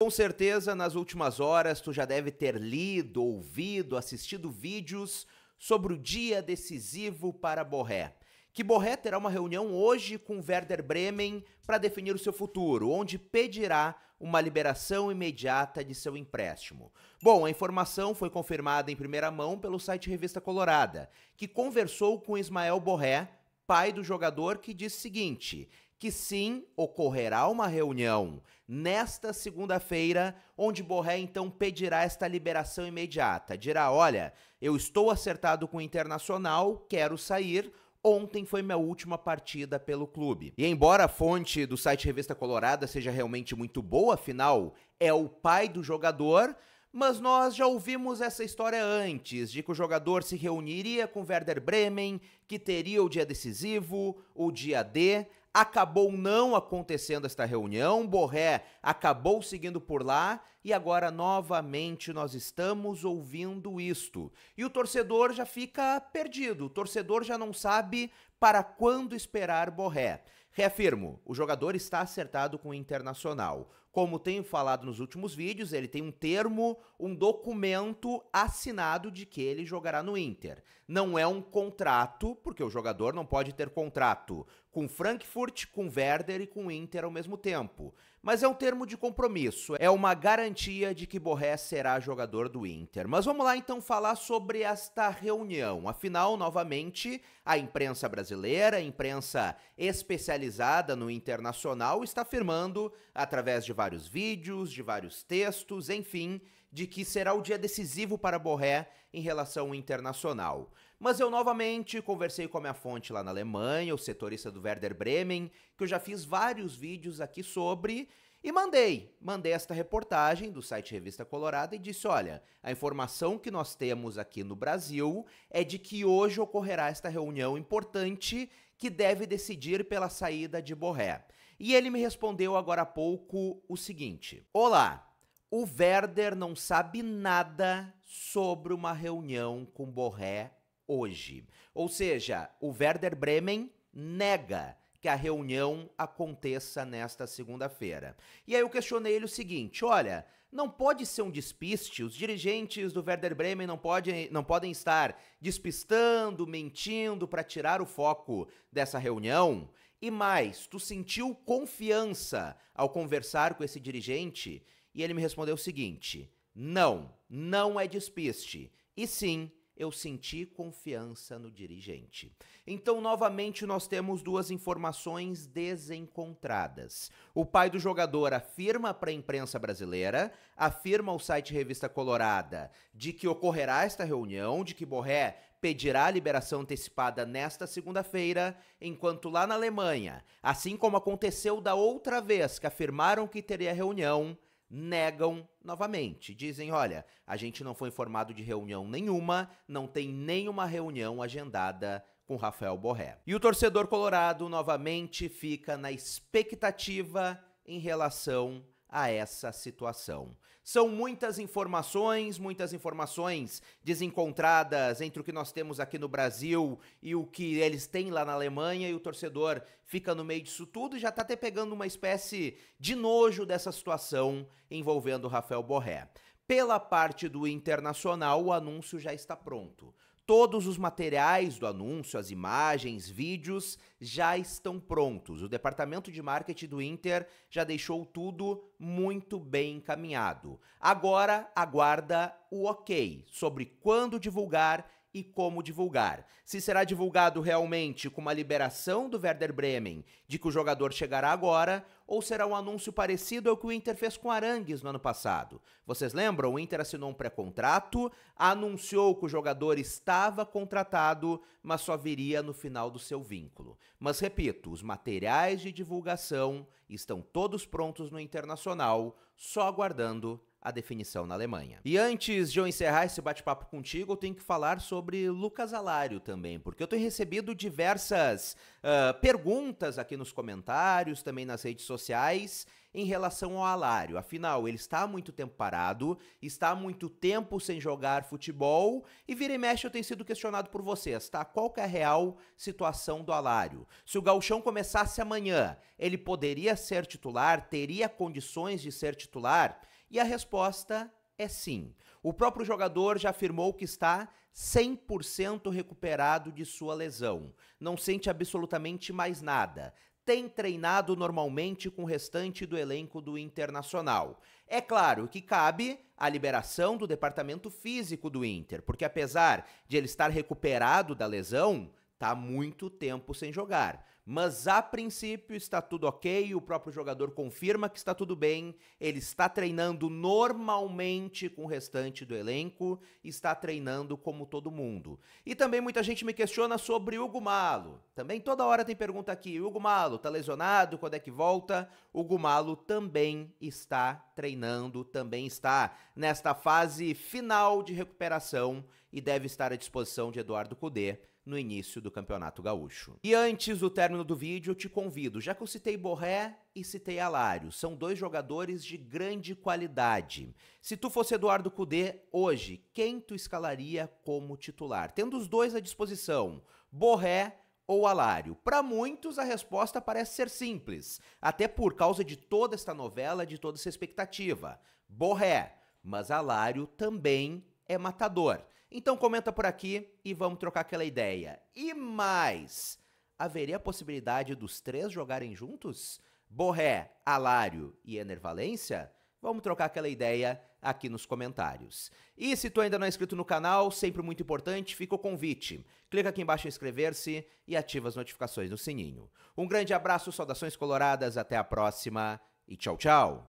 Com certeza, nas últimas horas, tu já deve ter lido, ouvido, assistido vídeos sobre o dia decisivo para Borré. Que Borré terá uma reunião hoje com Werder Bremen para definir o seu futuro, onde pedirá uma liberação imediata de seu empréstimo. Bom, a informação foi confirmada em primeira mão pelo site Revista Colorada, que conversou com Ismael Borré, pai do jogador, que disse o seguinte: que sim ocorrerá uma reunião nesta segunda-feira, onde Borré então pedirá esta liberação imediata. Dirá: olha, eu estou acertado com o Internacional, quero sair. Ontem foi minha última partida pelo clube. E embora a fonte do site Revista Colorada seja realmente muito boa, afinal, é o pai do jogador, mas nós já ouvimos essa história antes, de que o jogador se reuniria com Werder Bremen, que teria o dia decisivo, o dia D acabou não acontecendo esta reunião, Borré acabou seguindo por lá e agora novamente nós estamos ouvindo isto. E o torcedor já fica perdido, o torcedor já não sabe para quando esperar Borré. Reafirmo, o jogador está acertado com o Internacional. Como tenho falado nos últimos vídeos, ele tem um termo, um documento assinado de que ele jogará no Inter. Não é um contrato, porque o jogador não pode ter contrato com Frankfurt, com Werder e com Inter ao mesmo tempo mas é um termo de compromisso, é uma garantia de que Borré será jogador do Inter. Mas vamos lá então falar sobre esta reunião. Afinal, novamente, a imprensa brasileira, a imprensa especializada no internacional, está afirmando, através de vários vídeos, de vários textos, enfim, de que será o dia decisivo para Borré em relação ao internacional. Mas eu novamente conversei com a minha fonte lá na Alemanha, o setorista do Werder Bremen, que eu já fiz vários vídeos aqui sobre, e mandei, mandei esta reportagem do site Revista Colorada e disse: olha, a informação que nós temos aqui no Brasil é de que hoje ocorrerá esta reunião importante que deve decidir pela saída de Borré. E ele me respondeu agora há pouco o seguinte: Olá, o Werder não sabe nada sobre uma reunião com Borré hoje. Ou seja, o Werder Bremen nega que a reunião aconteça nesta segunda-feira. E aí eu questionei ele o seguinte: olha, não pode ser um despiste, os dirigentes do Werder Bremen não, podem, não podem estar despistando, mentindo para tirar o foco dessa reunião. E mais, tu sentiu confiança ao conversar com esse dirigente? E ele me respondeu o seguinte: não, não é despiste. E sim, eu senti confiança no dirigente. Então, novamente, nós temos duas informações desencontradas. O pai do jogador afirma para a imprensa brasileira, afirma ao site Revista Colorada, de que ocorrerá esta reunião, de que Borré pedirá a liberação antecipada nesta segunda-feira, enquanto lá na Alemanha, assim como aconteceu da outra vez que afirmaram que teria reunião, negam novamente. Dizem: olha, a gente não foi informado de reunião nenhuma, não tem nenhuma reunião agendada com Rafael Borré. E o torcedor colorado novamente fica na expectativa em relação a essa situação. São muitas informações, muitas informações desencontradas entre o que nós temos aqui no Brasil e o que eles têm lá na Alemanha, e o torcedor fica no meio disso tudo e já está até pegando uma espécie de nojo dessa situação envolvendo Rafael Borré. Pela parte do internacional, o anúncio já está pronto. Todos os materiais do anúncio, as imagens, vídeos já estão prontos. O departamento de marketing do Inter já deixou tudo muito bem encaminhado. Agora aguarda o ok sobre quando divulgar e como divulgar. Se será divulgado realmente com uma liberação do Werder Bremen de que o jogador chegará agora, ou será um anúncio parecido ao que o Inter fez com Arangues no ano passado. Vocês lembram? O Inter assinou um pré-contrato, anunciou que o jogador estava contratado, mas só viria no final do seu vínculo. Mas repito, os materiais de divulgação estão todos prontos no Internacional, só aguardando a definição na Alemanha. E antes de eu encerrar esse bate-papo contigo, eu tenho que falar sobre Lucas Alário também, porque eu tenho recebido diversas uh, perguntas aqui nos comentários, também nas redes sociais, em relação ao Alário. Afinal, ele está há muito tempo parado, está há muito tempo sem jogar futebol e vira e mexe eu tenho sido questionado por vocês, tá? Qual é a real situação do Alário? Se o Galchão começasse amanhã, ele poderia ser titular? Teria condições de ser titular? E a resposta é sim. O próprio jogador já afirmou que está 100% recuperado de sua lesão. Não sente absolutamente mais nada. Tem treinado normalmente com o restante do elenco do Internacional. É claro que cabe a liberação do departamento físico do Inter, porque apesar de ele estar recuperado da lesão, tá muito tempo sem jogar. Mas a princípio está tudo ok, o próprio jogador confirma que está tudo bem, ele está treinando normalmente com o restante do elenco, está treinando como todo mundo. E também muita gente me questiona sobre Hugo Malo. Também toda hora tem pergunta aqui: Hugo Malo tá lesionado? Quando é que volta? Hugo Malo também está treinando, também está nesta fase final de recuperação e deve estar à disposição de Eduardo Cudê no início do Campeonato Gaúcho. E antes do término do vídeo, eu te convido, já que eu citei Borré e citei Alário, são dois jogadores de grande qualidade. Se tu fosse Eduardo Cudê hoje, quem tu escalaria como titular? Tendo os dois à disposição, Borré ou Alário? Para muitos, a resposta parece ser simples, até por causa de toda esta novela, de toda essa expectativa. Borré, mas Alário também é matador. Então comenta por aqui e vamos trocar aquela ideia. E mais, haveria a possibilidade dos três jogarem juntos? Borré, Alário e Enervalência? Vamos trocar aquela ideia aqui nos comentários. E se tu ainda não é inscrito no canal, sempre muito importante, fica o convite. Clica aqui embaixo em inscrever-se e ativa as notificações no sininho. Um grande abraço, saudações coloradas, até a próxima e tchau, tchau!